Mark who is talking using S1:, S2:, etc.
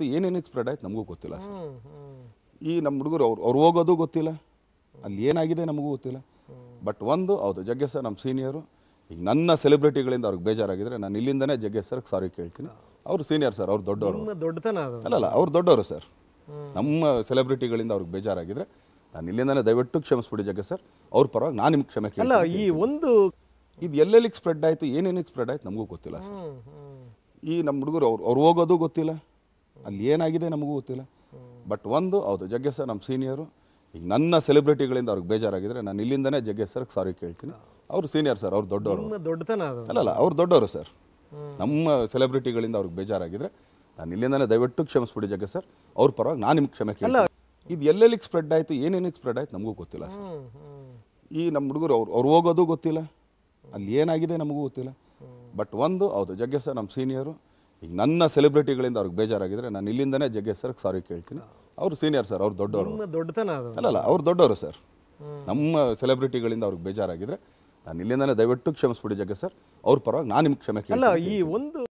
S1: ಮತ್ತು ಏನೇನಕ್ಕೆ ಸ್ಪ್ರೆಡ್ ಆಯ್ತು ನಮಗೂ ಗೊತ್ತಿಲ್ಲ ಸರ್ ಈ ನಮ್ಮ ಹುಡುಗರು ಅವ್ರು ಅವ್ರು ಹೋಗೋದು ಗೊತ್ತಿಲ್ಲ ಅಲ್ಲಿ ಏನಾಗಿದೆ ನಮಗೂ ಗೊತ್ತಿಲ್ಲ ಬಟ್ ಒಂದು ಹೌದು ಜಗ್ಗೆ ಸರ್ ನಮ್ಮ ಸೀನಿಯರು ಈಗ ನನ್ನ ಸೆಲೆಬ್ರಿಟಿಗಳಿಂದ ಅವ್ರಿಗೆ ಬೇಜಾರಾಗಿದ್ರೆ ನಾನು ಇಲ್ಲಿಂದನೇ ಜಗ್ಗೆ ಸರ್ಗೆ ಸಾರಿ ಕೇಳ್ತೀನಿ ಅವ್ರು ಸೀನಿಯರ್ ಸರ್ ಅವ್ರು ದೊಡ್ಡವರು
S2: ದೊಡ್ಡತನ ಅದು ಅಲ್ಲ ಅಲ್ಲ
S1: ಅವ್ರು ದೊಡ್ಡವರು ಸರ್ ನಮ್ಮ ಸೆಲೆಬ್ರಿಟಿಗಳಿಂದ ಅವ್ರಿಗೆ ಬೇಜಾರಾಗಿದ್ರೆ ನಾನು ಇಲ್ಲಿಂದನೇ ದಯವಿಟ್ಟು ಕ್ಷಮಿಸ್ಬಿಡಿ ಜಗ್ಗೆ ಸರ್ ಅವ್ರ ಪರವಾಗಿ ನಾನು ನಿಮ್ಗೆ ಕ್ಷಮೆ ಅಲ್ಲ ಈ ಒಂದು ಇದು ಎಲ್ಲೆಲ್ಲಿಗೆ ಸ್ಪ್ರೆಡ್ ಆಯಿತು ಏನೇನಕ್ಕೆ ಸ್ಪ್ರೆಡ್ ಆಯ್ತು ನಮಗೂ ಗೊತ್ತಿಲ್ಲ ಸರ್ ಈ ನಮ್ಮ ಹುಡುಗರು ಅವ್ರು ಅವ್ರು ಹೋಗೋದು ಗೊತ್ತಿಲ್ಲ ಅಲ್ಲಿ ಏನಾಗಿದೆ ನಮಗೂ ಗೊತ್ತಿಲ್ಲ ಬಟ್ ಒಂದು ಹೌದು ಜಗ್ಗೇಶ್ ಸರ್ ನಮ್ಮ ಸೀನಿಯರು ಈಗ ನನ್ನ ಸೆಲೆಬ್ರಿಟಿಗಳಿಂದ ಅವ್ರಿಗೆ ಬೇಜಾರಾಗಿದ್ರೆ ನಾನು ಇಲ್ಲಿಂದನೇ ಜಗ್ಗೇಶ್ ಸರ್ ಸಾರಿ ಕೇಳ್ತೀನಿ ಅವರು ಸೀನಿಯರ್ ಸರ್ ಅವ್ರು ದೊಡ್ಡವರು
S2: ಅಲ್ಲ ಅಲ್ಲಲ್ಲ
S1: ಅವ್ರು ದೊಡ್ಡವರು ಸರ್ ನಮ್ಮ ಸೆಲೆಬ್ರಿಟಿಗಳಿಂದ ಅವ್ರಿಗೆ ಬೇಜಾರಾಗಿದ್ರೆ ನಾನು ಇಲ್ಲಿಂದನೇ ದಯವಿಟ್ಟು ಕ್ಷಮಿಸ್ಬಿಡಿ ಜಗ್ಗೇಶ್ ಸರ್ ಅವ್ರ ಪರವಾಗಿ ನಾನು ನಿಮ್ಗೆ ಕ್ಷಮೆ ಕೇಳಲ್ಲ ಇದು ಎಲ್ಲೆಲ್ಲಿಗೆ ಸ್ಪ್ರೆಡ್ ಆಯಿತು ಏನೇನಿಗೆ ಸ್ಪ್ರೆಡ್ ಆಯ್ತು ನಮಗೂ ಗೊತ್ತಿಲ್ಲ ಸರ್ ಈ ನಮ್ಮ ಹುಡುಗರು ಅವ್ರು ಅವ್ರು ಹೋಗೋದು ಗೊತ್ತಿಲ್ಲ ಅಲ್ಲಿ ಏನಾಗಿದೆ ನಮಗೂ ಗೊತ್ತಿಲ್ಲ ಬಟ್ ಒಂದು ಹೌದು ಜಗ್ಗೇಶ್ ಸರ್ ನಮ್ಮ ಸೀನಿಯರು ಈಗ ನನ್ನ ಸೆಲೆಬ್ರಿಟಿಗಳಿಂದ ಅವ್ರಿಗೆ ಬೇಜಾರಾಗಿದ್ರೆ ನಾನು ಇಲ್ಲಿಂದನೇ ಜಗ್ಗೇಶ್ ಸರ್ ಸಾರಿ ಕೇಳ್ತೀನಿ ಅವ್ರು ಸೀನಿಯರ್ ಸರ್ ಅವ್ರು ದೊಡ್ಡವರು ಅಲ್ಲ ಅಲ್ಲ ಅವ್ರು ದೊಡ್ಡವರು ಸರ್ ನಮ್ಮ ಸೆಲೆಬ್ರಿಟಿಗಳಿಂದ ಅವ್ರಿಗೆ ಬೇಜಾರಾಗಿದ್ರೆ ನಾನು ಇಲ್ಲಿಂದನೇ ದಯವಿಟ್ಟು ಕ್ಷಮಿಸ್ಬಿಡಿ ಜಗ್ಗೇಶ್ ಸರ್ ಅವ್ರ ಪರವಾಗಿ ನಾನು ನಿಮ್ಗೆ ಕ್ಷಮೆ ಕೇಳಿ ಈ
S2: ಒಂದು